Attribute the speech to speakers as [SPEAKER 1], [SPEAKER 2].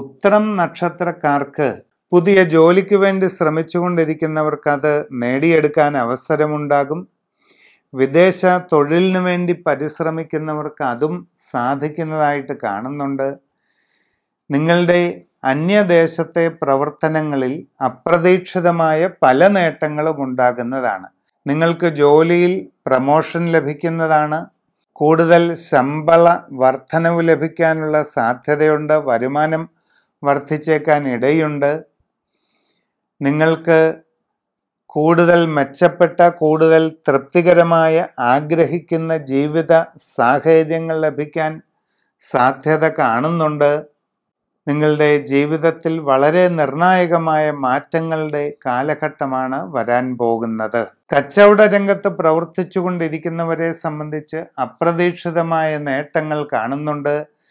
[SPEAKER 1] ഉത്തരം നക്ഷത്രക്കാർക്ക് പുതിയ ജോലിക്ക് വേണ്ടി ശ്രമിച്ചുകൊണ്ടിരിക്കുന്നവർക്ക് അത് നേടിയെടുക്കാൻ അവസരമുണ്ടാകും വിദേശ തൊഴിലിനു വേണ്ടി പരിശ്രമിക്കുന്നവർക്ക് അതും സാധിക്കുന്നതായിട്ട് കാണുന്നുണ്ട് നിങ്ങളുടെ അന്യദേശത്തെ പ്രവർത്തനങ്ങളിൽ അപ്രതീക്ഷിതമായ പല നേട്ടങ്ങളും ഉണ്ടാകുന്നതാണ് നിങ്ങൾക്ക് ജോലിയിൽ പ്രമോഷൻ ലഭിക്കുന്നതാണ് കൂടുതൽ ശമ്പള വർധനവ് ലഭിക്കാനുള്ള സാധ്യതയുണ്ട് വരുമാനം വർദ്ധിച്ചേക്കാൻ ഇടയുണ്ട് നിങ്ങൾക്ക് കൂടുതൽ മെച്ചപ്പെട്ട കൂടുതൽ തൃപ്തികരമായ ആഗ്രഹിക്കുന്ന ജീവിത സാഹചര്യങ്ങൾ ലഭിക്കാൻ സാധ്യത കാണുന്നുണ്ട് നിങ്ങളുടെ ജീവിതത്തിൽ വളരെ നിർണായകമായ മാറ്റങ്ങളുടെ കാലഘട്ടമാണ് വരാൻ പോകുന്നത് കച്ചവട രംഗത്ത് പ്രവർത്തിച്ചുകൊണ്ടിരിക്കുന്നവരെ സംബന്ധിച്ച് അപ്രതീക്ഷിതമായ നേട്ടങ്ങൾ കാണുന്നുണ്ട്